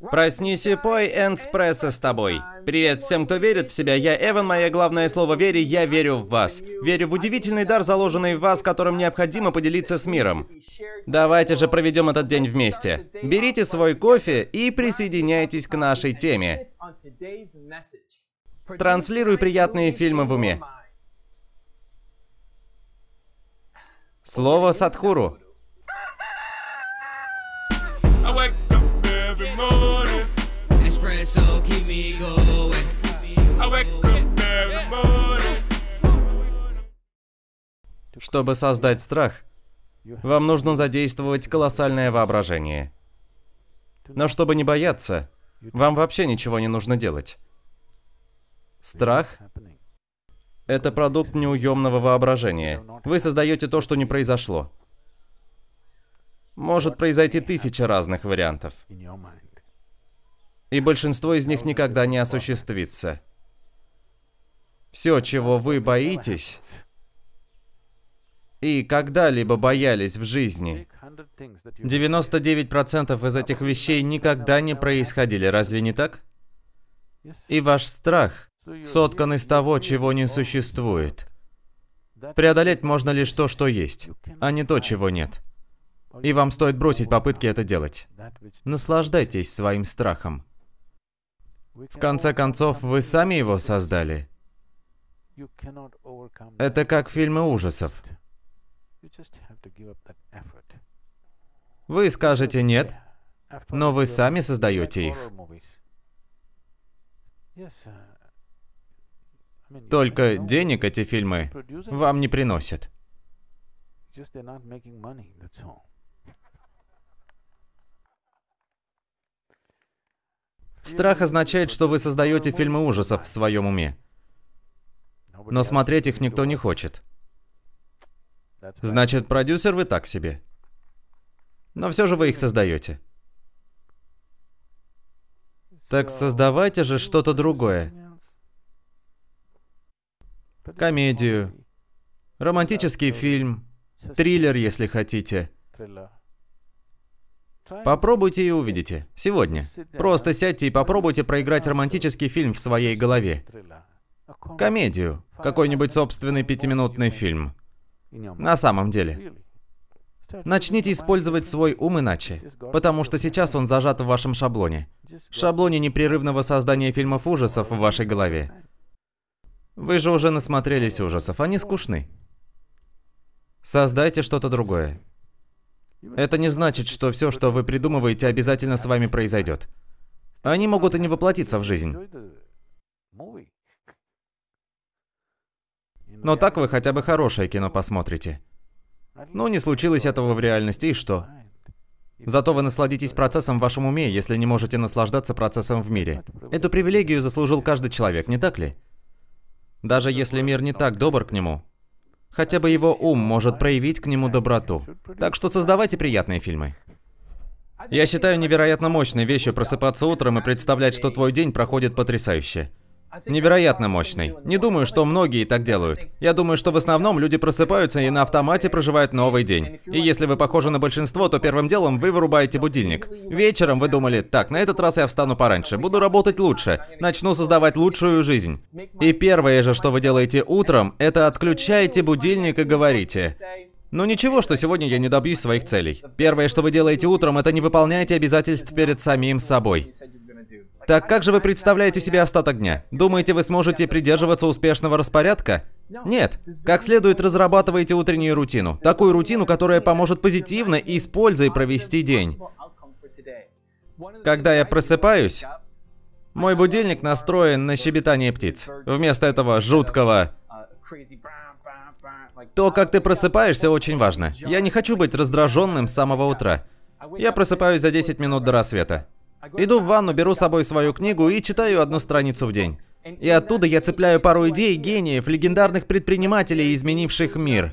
Проснись и пой, Энспресса с тобой. Привет всем, кто верит в себя. Я Эван, мое главное слово вере, я верю в вас. Верю в удивительный дар, заложенный в вас, которым необходимо поделиться с миром. Давайте же проведем этот день вместе. Берите свой кофе и присоединяйтесь к нашей теме. Транслируй приятные фильмы в уме. Слово Садхуру. Чтобы создать страх, вам нужно задействовать колоссальное воображение. Но чтобы не бояться, вам вообще ничего не нужно делать. Страх – это продукт неуемного воображения. Вы создаете то, что не произошло. Может произойти тысяча разных вариантов. И большинство из них никогда не осуществится. Все, чего вы боитесь, и когда-либо боялись в жизни. 99% из этих вещей никогда не происходили, разве не так? И ваш страх соткан из того, чего не существует. Преодолеть можно лишь то, что есть, а не то, чего нет. И вам стоит бросить попытки это делать. Наслаждайтесь своим страхом. В конце концов, вы сами его создали. Это как фильмы ужасов. Вы скажете «нет», но вы сами создаете их. Uh, Только денег эти фильмы вам не приносят. Страх означает, что вы создаете фильмы ужасов в своем уме. Но смотреть их никто не хочет. Значит, продюсер вы так себе. Но все же вы их создаете. Так создавайте же что-то другое. Комедию, романтический фильм, триллер, если хотите. Попробуйте и увидите. Сегодня. Просто сядьте и попробуйте проиграть романтический фильм в своей голове. Комедию. Какой-нибудь собственный пятиминутный фильм. На самом деле. Начните использовать свой ум иначе, потому что сейчас он зажат в вашем шаблоне. Шаблоне непрерывного создания фильмов ужасов в вашей голове. Вы же уже насмотрелись ужасов, они скучны. Создайте что-то другое. Это не значит, что все, что вы придумываете, обязательно с вами произойдет. Они могут и не воплотиться в жизнь. Но так вы хотя бы хорошее кино посмотрите. Но ну, не случилось этого в реальности, и что? Зато вы насладитесь процессом в вашем уме, если не можете наслаждаться процессом в мире. Эту привилегию заслужил каждый человек, не так ли? Даже если мир не так добр к нему, хотя бы его ум может проявить к нему доброту. Так что создавайте приятные фильмы. А я считаю невероятно мощной вещью просыпаться утром и представлять, что твой день проходит потрясающе. Невероятно мощный. Не думаю, что многие так делают. Я думаю, что в основном люди просыпаются и на автомате проживают новый день. И если вы похожи на большинство, то первым делом вы вырубаете будильник. Вечером вы думали, так, на этот раз я встану пораньше, буду работать лучше, начну создавать лучшую жизнь. И первое же, что вы делаете утром, это отключаете будильник и говорите, ну ничего, что сегодня я не добьюсь своих целей. Первое, что вы делаете утром, это не выполняете обязательств перед самим собой. Так как же вы представляете себе остаток дня? Думаете, вы сможете придерживаться успешного распорядка? Нет. Как следует разрабатываете утреннюю рутину. Такую рутину, которая поможет позитивно и с пользой провести день. Когда я просыпаюсь, мой будильник настроен на щебетание птиц. Вместо этого жуткого... То, как ты просыпаешься, очень важно. Я не хочу быть раздраженным с самого утра. Я просыпаюсь за 10 минут до рассвета. Иду в ванну, беру с собой свою книгу и читаю одну страницу в день. И оттуда я цепляю пару идей, гениев, легендарных предпринимателей, изменивших мир.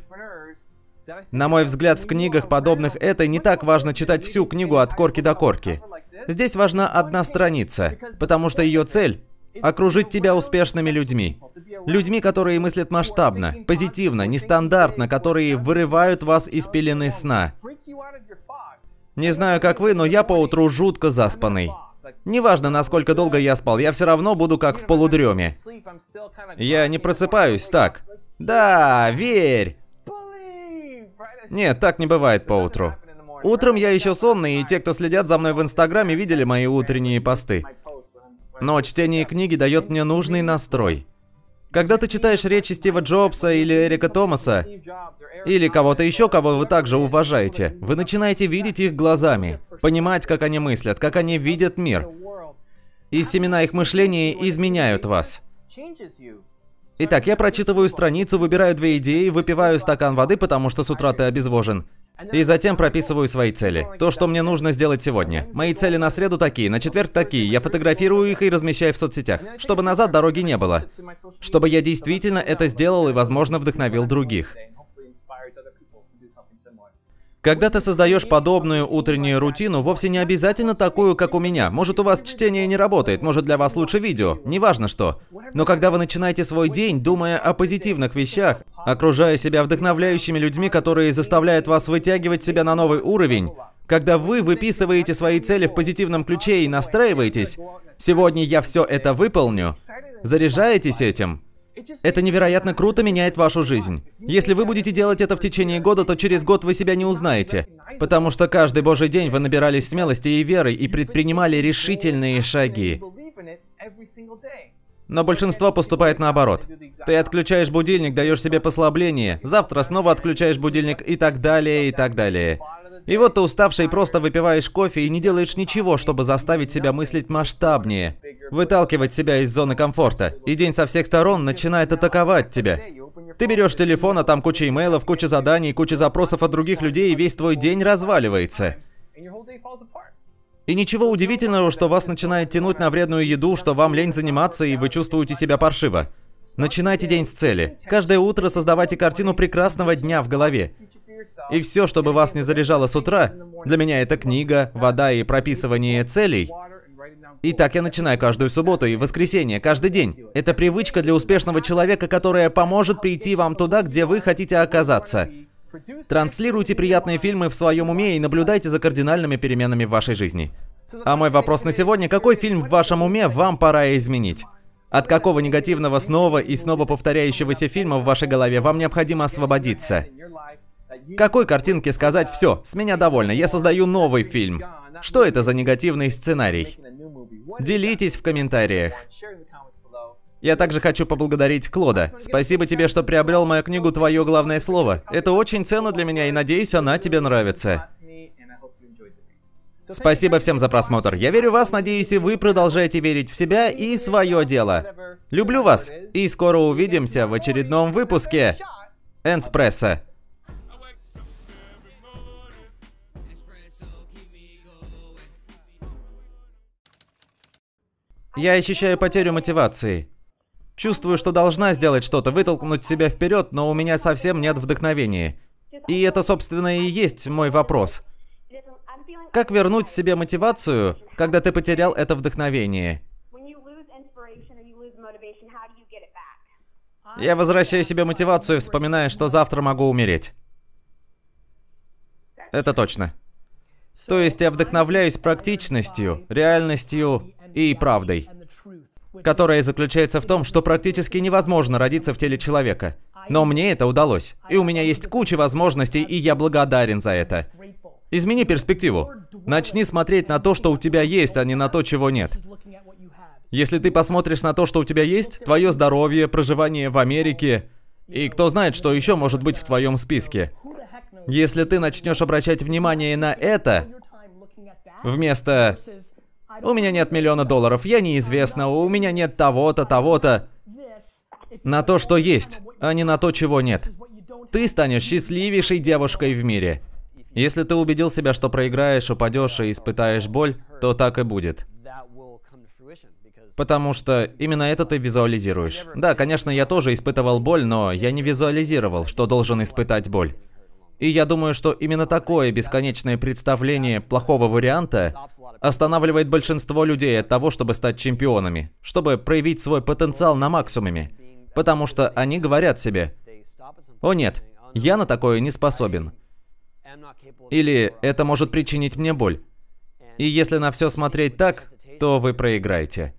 На мой взгляд, в книгах, подобных этой, не так важно читать всю книгу от корки до корки. Здесь важна одна страница, потому что ее цель — окружить тебя успешными людьми. Людьми, которые мыслят масштабно, позитивно, нестандартно, которые вырывают вас из пелены сна. Не знаю, как вы, но я поутру жутко заспанный. Неважно, насколько долго я спал, я все равно буду как в полудреме. Я не просыпаюсь, так. Да, верь! Нет, так не бывает по утру. Утром я еще сонный, и те, кто следят за мной в Инстаграме, видели мои утренние посты. Но чтение книги дает мне нужный настрой. Когда ты читаешь речи Стива Джобса или Эрика Томаса, или кого-то еще, кого вы также уважаете, вы начинаете видеть их глазами, понимать, как они мыслят, как они видят мир. И семена их мышления изменяют вас. Итак, я прочитываю страницу, выбираю две идеи, выпиваю стакан воды, потому что с утра ты обезвожен. И затем прописываю свои цели. То, что мне нужно сделать сегодня. Мои цели на среду такие, на четверг такие. Я фотографирую их и размещаю в соцсетях. Чтобы назад дороги не было. Чтобы я действительно это сделал и, возможно, вдохновил других. Когда ты создаешь подобную утреннюю рутину, вовсе не обязательно такую, как у меня. Может, у вас чтение не работает, может, для вас лучше видео, неважно что. Но когда вы начинаете свой день, думая о позитивных вещах, окружая себя вдохновляющими людьми, которые заставляют вас вытягивать себя на новый уровень, когда вы выписываете свои цели в позитивном ключе и настраиваетесь, «Сегодня я все это выполню», заряжаетесь этим – это невероятно круто меняет вашу жизнь. Если вы будете делать это в течение года, то через год вы себя не узнаете. Потому что каждый божий день вы набирались смелости и веры и предпринимали решительные шаги. Но большинство поступает наоборот. Ты отключаешь будильник, даешь себе послабление, завтра снова отключаешь будильник и так далее, и так далее. И вот ты уставший просто выпиваешь кофе и не делаешь ничего, чтобы заставить себя мыслить масштабнее, выталкивать себя из зоны комфорта. И день со всех сторон начинает атаковать тебя. Ты берешь телефон, а там куча имейлов, куча заданий, куча запросов от других людей, и весь твой день разваливается. И ничего удивительного, что вас начинает тянуть на вредную еду, что вам лень заниматься, и вы чувствуете себя паршиво. Начинайте день с цели. Каждое утро создавайте картину прекрасного дня в голове. И все, чтобы вас не заряжало с утра, для меня это книга, вода и прописывание целей. И так я начинаю каждую субботу и воскресенье, каждый день. Это привычка для успешного человека, которая поможет прийти вам туда, где вы хотите оказаться. Транслируйте приятные фильмы в своем уме и наблюдайте за кардинальными переменами в вашей жизни. А мой вопрос на сегодня, какой фильм в вашем уме вам пора изменить? От какого негативного снова и снова повторяющегося фильма в вашей голове вам необходимо освободиться? Какой картинке сказать «все, с меня довольно, я создаю новый фильм»? Что это за негативный сценарий? Делитесь в комментариях. Я также хочу поблагодарить Клода. Спасибо тебе, что приобрел мою книгу «Твое главное слово». Это очень ценно для меня и надеюсь, она тебе нравится. Спасибо всем за просмотр. Я верю в вас, надеюсь, и вы продолжаете верить в себя и свое дело. Люблю вас, и скоро увидимся в очередном выпуске Энспресса. Я ощущаю потерю мотивации. Чувствую, что должна сделать что-то, вытолкнуть себя вперед, но у меня совсем нет вдохновения. И это, собственно, и есть мой вопрос. Как вернуть себе мотивацию, когда ты потерял это вдохновение? Я возвращаю себе мотивацию, вспоминая, что завтра могу умереть. Это точно. То есть я вдохновляюсь практичностью, реальностью и правдой, которая заключается в том, что практически невозможно родиться в теле человека. Но мне это удалось, и у меня есть куча возможностей, и я благодарен за это. Измени перспективу. Начни смотреть на то, что у тебя есть, а не на то, чего нет. Если ты посмотришь на то, что у тебя есть, твое здоровье, проживание в Америке, и кто знает, что еще может быть в твоем списке. Если ты начнешь обращать внимание на это, вместо у меня нет миллиона долларов, я неизвестна, у меня нет того-то, того-то. На то, что есть, а не на то, чего нет. Ты станешь счастливейшей девушкой в мире. Если ты убедил себя, что проиграешь, упадешь и испытаешь боль, то так и будет. Потому что именно это ты визуализируешь. Да, конечно, я тоже испытывал боль, но я не визуализировал, что должен испытать боль. И я думаю, что именно такое бесконечное представление плохого варианта останавливает большинство людей от того, чтобы стать чемпионами, чтобы проявить свой потенциал на максимуме. Потому что они говорят себе, «О нет, я на такое не способен». Или «Это может причинить мне боль». И если на все смотреть так, то вы проиграете.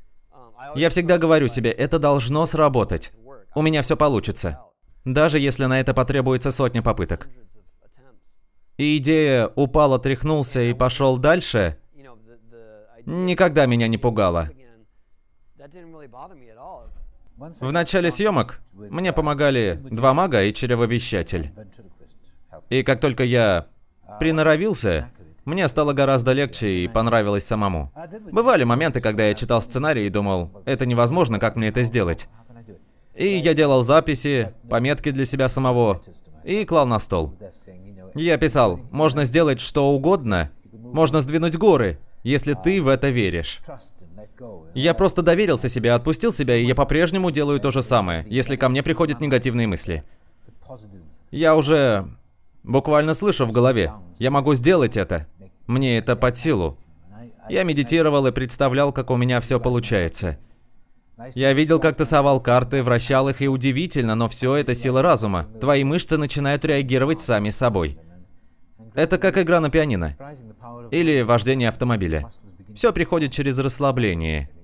Я всегда говорю себе, это должно сработать. У меня все получится. Даже если на это потребуется сотня попыток и идея «упал, отряхнулся и пошел дальше» никогда меня не пугала. В начале съемок мне помогали два мага и черевовещатель. И как только я приноровился, мне стало гораздо легче и понравилось самому. Бывали моменты, когда я читал сценарий и думал, это невозможно, как мне это сделать. И я делал записи, пометки для себя самого и клал на стол. Я писал, можно сделать что угодно, можно сдвинуть горы, если ты в это веришь. Я просто доверился себе, отпустил себя, и я по-прежнему делаю то же самое, если ко мне приходят негативные мысли. Я уже буквально слышу в голове, я могу сделать это, мне это под силу. Я медитировал и представлял, как у меня все получается. Я видел, как ты совал карты, вращал их, и удивительно, но все это сила разума. Твои мышцы начинают реагировать сами собой. Это как игра на пианино. Или вождение автомобиля. Все приходит через расслабление.